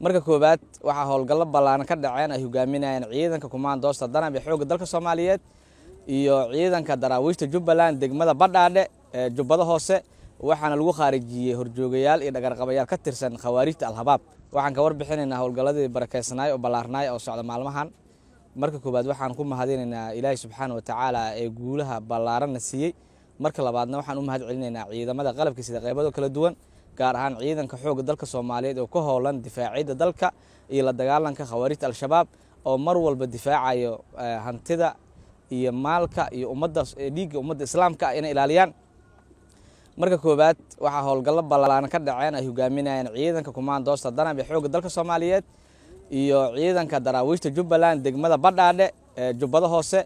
marka koowaad waxaa howlgallo ballaaran ka dhaceen ay hogaaminayeen ciidanka kumaandoosta danab ee xoogga dalka soomaaliyeed iyo ciidanka daraawiishta jubbaland degmada badhaadhe ee jubbada hoose waxaana lagu khaarijiyey horjoogayaal iyo dhagarqabayaal ka tirsan khawaarijta alhabaab waxaan ka warbixinaynaa howlgalladii barakeysnaay oo ballaarnaay oo socda maalmahan marka koowaad waxaan ku mahadinaynaa ilaahay subxaana watacaala ee guulaha ballaaranna siiyey marka labaadna waxaan u mahad celinaynaa ciidamada qalabka sida qeybado kala duwan gaar ahaan ciidanka xoogga dalka soomaaliyeed oo ka howlan difaacidda dalka iyo la dagaalanka khawaarijta al-shabaab oo mar walba difaacayo eh, hantida iyo maalka iyo ummadda eh, dhiigga ummadda islaamka ah inay ilaaliyaan marka koowaad waxaa howlgallo ballaana ka dhaceen ay hogaaminayeen ciidanka kumaandoosta danab ee xoogga dalka soomaaliyeed iyo ciidanka daraawiishta jubbaland degmada badhaadhe ee eh, jubbada hoose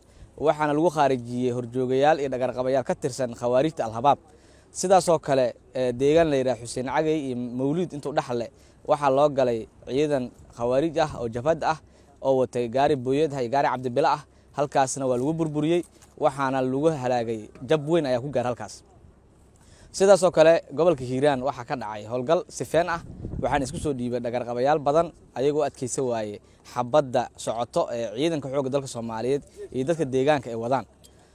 waxaana lagu khaarijiyey horjoogayaal iyo dhagarqabayaal ka tirsan khawaarijta al-habaab sidaasoo kale deegaan la yidhaha xuseen cagay iyo mawliid intuu dhexle waxaa loo galay ciidan khawaarij ah oo jabhad ah oo watay gaari booyeed iyo gaari cabdibilo ah halkaasna waa lagu burburiyey waxaana lagu halaagay jab weyn ayaa ku gaar halkaas sidaasoo kale gobolka hiiraan waxaa ka dhacay howlgal sifeen ah waxaana isku soo dhiibay dhagarqabayaal badan ayagoo adkaysa waaye xabadda socoto ee ciidanka xoogga dalka soomaaliyeed iyo dadka deegaanka ay wadaan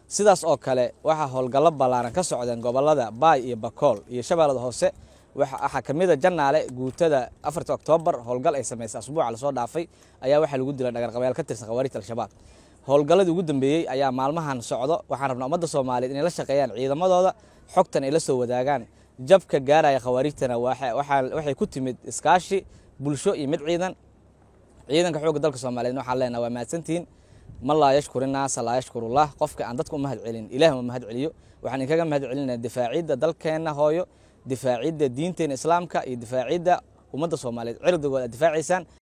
sidaas oo kale waxaa howlgallo ballaaran ka socdeen gobollada baay iyo bakool iyo shabeelada hoose waxaa ka mid a ah guutada afartii oktoobar howlgal ay samaysay asbuuca lasoo dhaafay ayaa waxaa lagu dilay dhagar qabayaal ka tirsan khawaarijta al-shabaab howlgalladii ugu dambeeyey ayaa maalmahan socdo waxaan rabnaa ummadda soomaaliyeed inay la shaqeeyaan ciidamadooda xogtan ay la soo wadaagaan jabka gaaraya khawaarijtana waxay ku timid iskaashi bulsho iyo mid ciidan ciidanka xoogga dalka soomaaliyeedna waxaan leenaha waa mahadsantihiin ma laa yashkuri naasa laa yashkuru qofka aan dadka u mahad celin ilah ma mahad celiyo waxaan idinkaga mahad celinaa difaacidda dalkeenna hooyo difaacidda diinteenna islaamka iyo difaacidda ummadda soomaaliyeed cirdigooda aad difaacaysaan